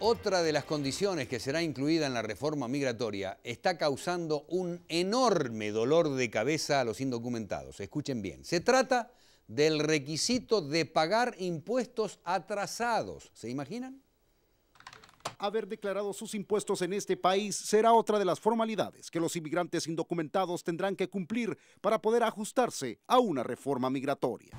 Otra de las condiciones que será incluida en la reforma migratoria está causando un enorme dolor de cabeza a los indocumentados. Escuchen bien. Se trata del requisito de pagar impuestos atrasados. ¿Se imaginan? Haber declarado sus impuestos en este país será otra de las formalidades que los inmigrantes indocumentados tendrán que cumplir para poder ajustarse a una reforma migratoria.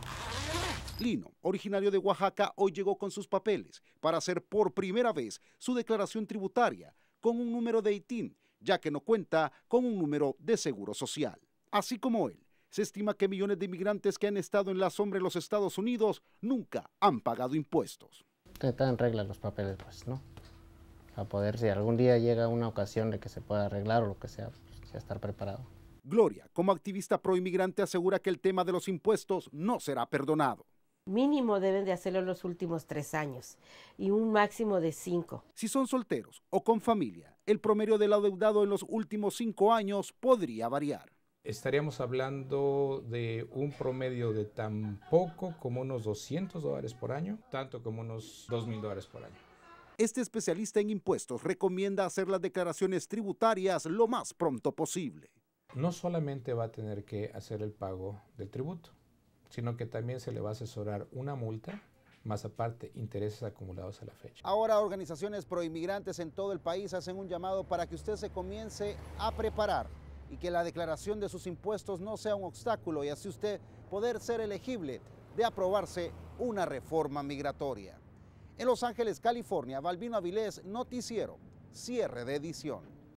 Lino, originario de Oaxaca, hoy llegó con sus papeles para hacer por primera vez su declaración tributaria con un número de ITIN, ya que no cuenta con un número de seguro social. Así como él, se estima que millones de inmigrantes que han estado en la sombra en los Estados Unidos nunca han pagado impuestos. está en regla los papeles, pues, ¿no? A poder, si algún día llega una ocasión de que se pueda arreglar o lo que sea, pues, estar preparado. Gloria, como activista pro inmigrante, asegura que el tema de los impuestos no será perdonado. Mínimo deben de hacerlo en los últimos tres años y un máximo de cinco. Si son solteros o con familia, el promedio del adeudado en los últimos cinco años podría variar. Estaríamos hablando de un promedio de tan poco como unos 200 dólares por año, tanto como unos 2,000 dólares por año. Este especialista en impuestos recomienda hacer las declaraciones tributarias lo más pronto posible. No solamente va a tener que hacer el pago del tributo, sino que también se le va a asesorar una multa más aparte intereses acumulados a la fecha. Ahora organizaciones proinmigrantes en todo el país hacen un llamado para que usted se comience a preparar y que la declaración de sus impuestos no sea un obstáculo y así usted poder ser elegible de aprobarse una reforma migratoria. En Los Ángeles, California, Balbino Avilés, Noticiero, cierre de edición.